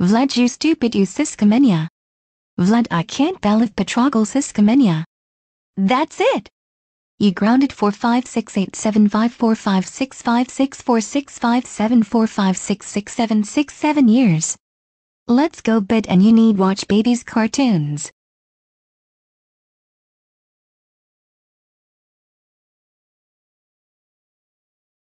Vlad you stupid you siskamenia. Vlad I can't believe Petrogal siskamenia. That's it. You grounded 4568754565646574566766767 years. Let's go bed, and you need watch babies cartoons.